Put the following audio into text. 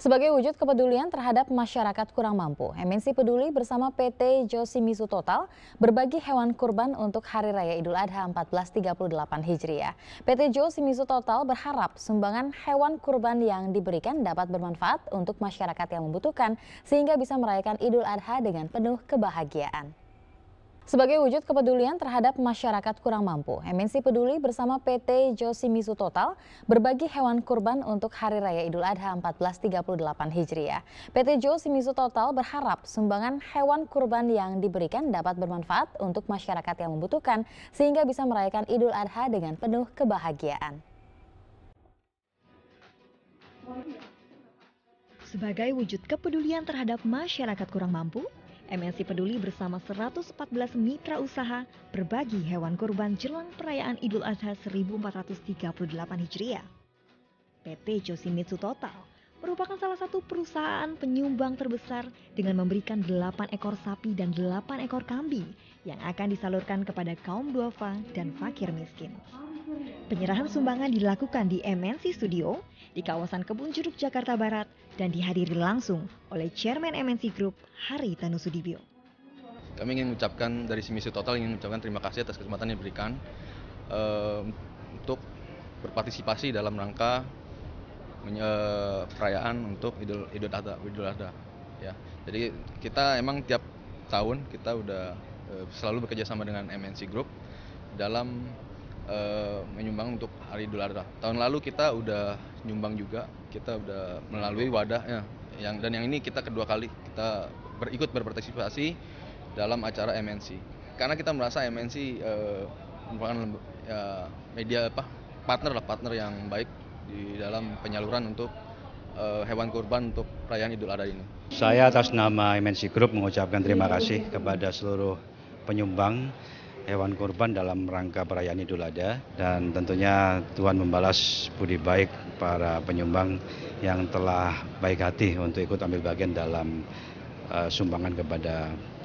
Sebagai wujud kepedulian terhadap masyarakat kurang mampu, MNC Peduli bersama PT Josimisu Total berbagi hewan kurban untuk Hari Raya Idul Adha 1438 Hijriah. PT Josimisu Total berharap sumbangan hewan kurban yang diberikan dapat bermanfaat untuk masyarakat yang membutuhkan sehingga bisa merayakan Idul Adha dengan penuh kebahagiaan. Sebagai wujud kepedulian terhadap masyarakat kurang mampu, MNC Peduli bersama PT Josimisu Total berbagi hewan kurban untuk Hari Raya Idul Adha 1438 Hijriah. PT Josimisu Total berharap sumbangan hewan kurban yang diberikan dapat bermanfaat untuk masyarakat yang membutuhkan sehingga bisa merayakan Idul Adha dengan penuh kebahagiaan. Sebagai wujud kepedulian terhadap masyarakat kurang mampu, MNC Peduli bersama 114 mitra usaha berbagi hewan kurban jelang perayaan Idul Adha 1438 Hijriah. PT Josimitsu Total merupakan salah satu perusahaan penyumbang terbesar dengan memberikan 8 ekor sapi dan 8 ekor kambing yang akan disalurkan kepada kaum duafa dan fakir miskin. Penyerahan sumbangan dilakukan di MNC Studio di kawasan Kebun Jeruk Jakarta Barat dan dihadiri langsung oleh Chairman MNC Group Hari Tanusudibio. Kami ingin mengucapkan dari Simisi Total ingin mengucapkan terima kasih atas kesempatan yang diberikan uh, untuk berpartisipasi dalam rangka Eh, perayaan untuk Idul Idul Adha Idul Adha ya jadi kita emang tiap tahun kita udah eh, selalu bekerja sama dengan MNC Group dalam e, menyumbang untuk Hari Idul Adha tahun lalu kita udah nyumbang juga kita udah melalui wadahnya yang dan yang ini kita kedua kali kita berikut berpartisipasi dalam acara MNC karena kita merasa MNC e, merupakan ya, media apa partner lah partner yang baik di dalam penyaluran untuk eh, hewan kurban untuk perayaan Idul Adha ini. Saya atas nama MNC Group mengucapkan terima kasih kepada seluruh penyumbang hewan kurban dalam rangka perayaan Idul Adha dan tentunya Tuhan membalas budi baik para penyumbang yang telah baik hati untuk ikut ambil bagian dalam uh, sumbangan kepada